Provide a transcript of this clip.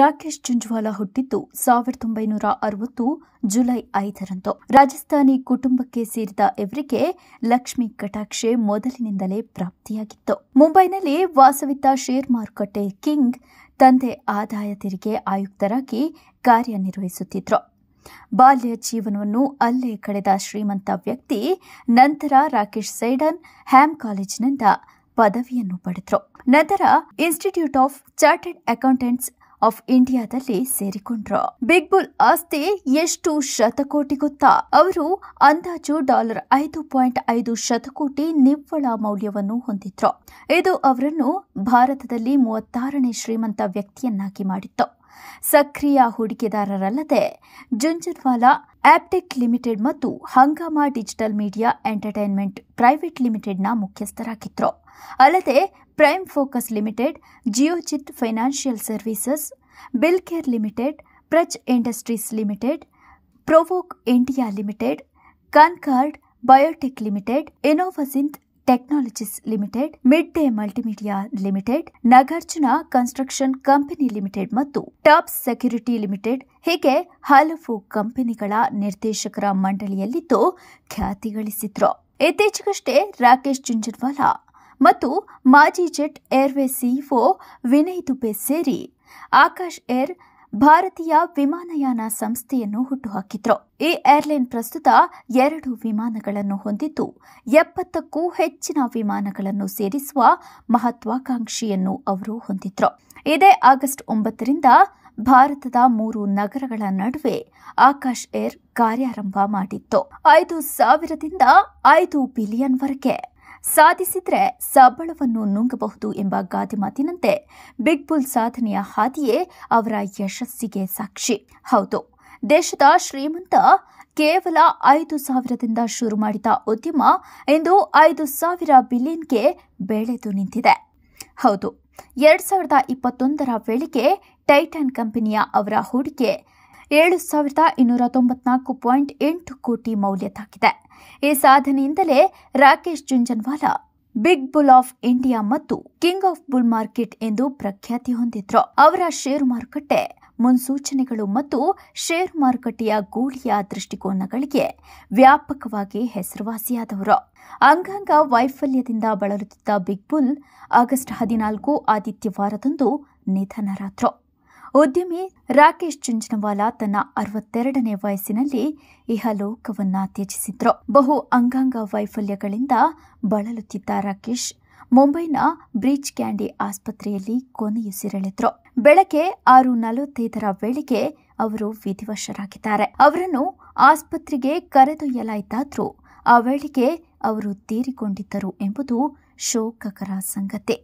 ರಾಕೇಶ್ ಜುಂಜ್ವಾಲಾ ಹುಟ್ಟಿದ್ದು ಸಾವಿರದ ಒಂಬೈನೂರ ಅರವತ್ತು ಜುಲೈ ಐದರಂದು ರಾಜಸ್ಥಾನಿ ಕುಟುಂಬಕ್ಕೆ ಸೇರಿದ ಇವರಿಗೆ ಲಕ್ಷ್ಮಿ ಕಟಾಕ್ಷೆ ಮೊದಲಿನಿಂದಲೇ ಪ್ರಾಪ್ತಿಯಾಗಿತ್ತು ಮುಂಬೈನಲ್ಲಿ ವಾಸವಿದ್ದ ಷೇರ್ ಮಾರುಕಟ್ಟೆ ಕಿಂಗ್ ತಂದೆ ಆದಾಯ ತೆರಿಗೆ ಆಯುಕ್ತರಾಗಿ ಕಾರ್ಯನಿರ್ವಹಿಸುತ್ತಿದ್ದರು ಬಾಲ್ಯ ಜೀವನವನ್ನು ಅಲ್ಲೇ ಕಳೆದ ಶ್ರೀಮಂತ ವ್ಯಕ್ತಿ ನಂತರ ರಾಕೇಶ್ ಸೈಡನ್ ಹ್ಯಾಮ್ ಕಾಲೇಜಿನಿಂದ ಪದವಿಯನ್ನು ಪಡೆದರು ನಂತರ institute of chartered accountants of ಇಂಡಿಯಾದಲ್ಲಿ ಸೇರಿಕೊಂಡ್ರು ಬಿಗ್ ಬುಲ್ ಆಸ್ತಿ ಎಷ್ಟು ಶತಕೋಟಿ ಗೊತ್ತಾ ಅವರು ಅಂದಾಜು ಡಾಲರ್ ಐದು ಪಾಯಿಂಟ್ ಐದು ಶತಕೋಟಿ ನಿವ್ವಳ ಮೌಲ್ಯವನ್ನು ಹೊಂದಿದ್ರು ಇದು ಅವರನ್ನು ಭಾರತದಲ್ಲಿ ಮೂವತ್ತಾರನೇ ಶ್ರೀಮಂತ ವ್ಯಕ್ತಿಯನ್ನಾಗಿ ಮಾಡಿತ್ತು ಸಕ್ರಿಯ ಹೂಡಿಕೆದಾರರಲ್ಲದೆ ಜುಂಜುನ್ವಾಲಾ ಆಪ್ಟೆಕ್ ಲಿಮಿಟೆಡ್ ಮತ್ತು Hungama digital media entertainment private ಲಿಮಿಟೆಡ್ನ ಮುಖ್ಯಸ್ಥರಾಗಿದ್ರು ಅಲ್ಲದೆ prime focus limited Geojit financial services Bilcare limited Praj industries limited Provogue India limited Concord biotech limited Innovasynth technologies limited mid day multimedia limited Nagarjuna construction company limited ಮತ್ತು top security limited ಹೀಗೆ ಹಲವು ಕಂಪನಿಗಳ ನಿರ್ದೇಶಕರ ಮಂಡಳಿಯಲ್ಲಿದ್ದು ಖ್ಯಾತಿಗಳಿಸಿದ್ರು ಗಳಿಸಿದ್ರು ಇತ್ತೀಚೆಗಷ್ಟೇ ರಾಕೇಶ್ ಜುಂಜರ್ವಾಲಾ ಮತ್ತು ಮಾಜಿ Jet Airway CEO Vinay Dubey ಸೇರಿ Akash air ಭಾರತೀಯ ವಿಮಾನಯಾನ ಸಂಸ್ಥೆಯನ್ನು ಹುಟ್ಟುಹಾಕಿದ್ರು ಈ ಏರ್ಲೈನ್ ಪ್ರಸ್ತುತ ಎರಡು ವಿಮಾನಗಳನ್ನು ಹೊಂದಿದ್ದು ಎಪ್ಪತ್ತಕ್ಕೂ ಹೆಚ್ಚಿನ ವಿಮಾನಗಳನ್ನು ಸೇರಿಸುವ ಮಹತ್ವಾಕಾಂಕ್ಷಿಯನ್ನು ಅವರು ಹೊಂದಿದ್ರು ಇದೇ ಆಗಸ್ಟ್ ಒಂಬತ್ತರಿಂದ ಭಾರತದ ಮೂರು ನಗರಗಳ ನಡುವೆ ಆಕಾಶ್ ಏರ್ ಕಾರ್ಯಾರಂಭ ಮಾಡಿತ್ತು ಐದು ಸಾವಿರದಿಂದ ಐದು ಬಿಲಿಯನ್ವರೆಗೆ ಸಾಧಿಸಿದರೆ ಸಬಳವನ್ನು ನುಂಗಬಹುದು ಎಂಬ ಗಾದೆ ಮಾತಿನಂತೆ ಬಿಗ್ ಬುಲ್ ಸಾಧನೆಯ ಹಾದಿಯೇ ಅವರ ಯಶಸ್ಸಿಗೆ ಸಾಕ್ಷಿ ಹೌದು ದೇಶದ ಶ್ರೀಮಂತ ಕೇವಲ ಐದು ಸಾವಿರದಿಂದ ಶುರು ಮಾಡಿದ ಉದ್ಯಮ ಇಂದು ಐದು ಸಾವಿರ ಬಿಲಿಯನ್ಗೆ ಬೆಳೆದು ನಿಂತಿದೆ ಹೌದು ಎರಡು ಸಾವಿರದ ಇಪ್ಪತ್ತೊಂದರ ವೇಳೆಗೆ ಟೈಟಾನ್ ಕಂಪನಿಯ ಅವರ ಹೂಡಿಕೆ ಏಳು ಸಾವಿರದ ಇನ್ನೂರ ತೊಂಬತ್ನಾಲ್ಕು ಪಾಯಿಂಟ್ ಎಂಟು ಕೋಟಿ ಮೌಲ್ಯದಾಗಿದೆ ಈ ಸಾಧನೆಯಿಂದಲೇ Rakesh Jhunjhunwala big bull of India ಮತ್ತು ಕಿಂಗ್ ಆಫ್ ಬುಲ್ ಮಾರ್ಕೆಟ್ ಎಂದು ಪ್ರಖ್ಯಾತಿ ಹೊಂದಿದ್ರು ಅವರ ಷೇರು ಮಾರುಕಟ್ಟೆ ಮುನ್ಸೂಚನೆಗಳು ಮತ್ತು ಷೇರು ಮಾರುಕಟ್ಟೆಯ ಗೂಳಿಯ ದೃಷ್ಟಿಕೋನಗಳಿಗೆ ವ್ಯಾಪಕವಾಗಿ ಹೆಸರುವಾಸಿಯಾದವರು ಅಂಗಾಂಗ ವೈಫಲ್ಯದಿಂದ ಬಳಲುತ್ತಿದ್ದ ಬಿಗ್ ಬುಲ್ ಆಗಸ್ಟ್ ಹದಿನಾಲ್ಕು ಆದಿತ್ಯವಾರದಂದು ನಿಧನರಾದರು ಉದ್ಯಮಿ ರಾಕೇಶ್ ಚುಂಜನವಾಲಾ ತನ್ನ ಅರವತ್ತೆರಡನೇ ವಯಸ್ಸಿನಲ್ಲಿ ಇಹಲೋಕವನ್ನ ತ್ಯಜಿಸಿದ್ರು ಬಹು ಅಂಗಾಂಗ ವೈಫಲ್ಯಗಳಿಂದ ಬಳಲುತ್ತಿದ್ದ ರಾಕೇಶ್ ಮುಂಬೈನ ಬ್ರಿಜ್ ಕ್ಯಾಂಡಿ ಆಸ್ಪತ್ರೆಯಲ್ಲಿ ಕೊನೆಯುಸಿರೆಳೆದ್ರು ಬೆಳಗ್ಗೆ ಆರು ನಲವತ್ತೈದರ ವೇಳೆಗೆ ಅವರು ವಿಧಿವಶರಾಗಿದ್ದಾರೆ ಅವರನ್ನು ಆಸ್ಪತ್ರೆಗೆ ಕರೆದೊಯ್ಯಲಾಯಿತಾದ್ರೂ ಆ ವೇಳೆಗೆ ಅವರು ತೀರಿಕೊಂಡಿದ್ದರು ಎಂಬುದು ಶೋಕಕರ ಸಂಗತಿ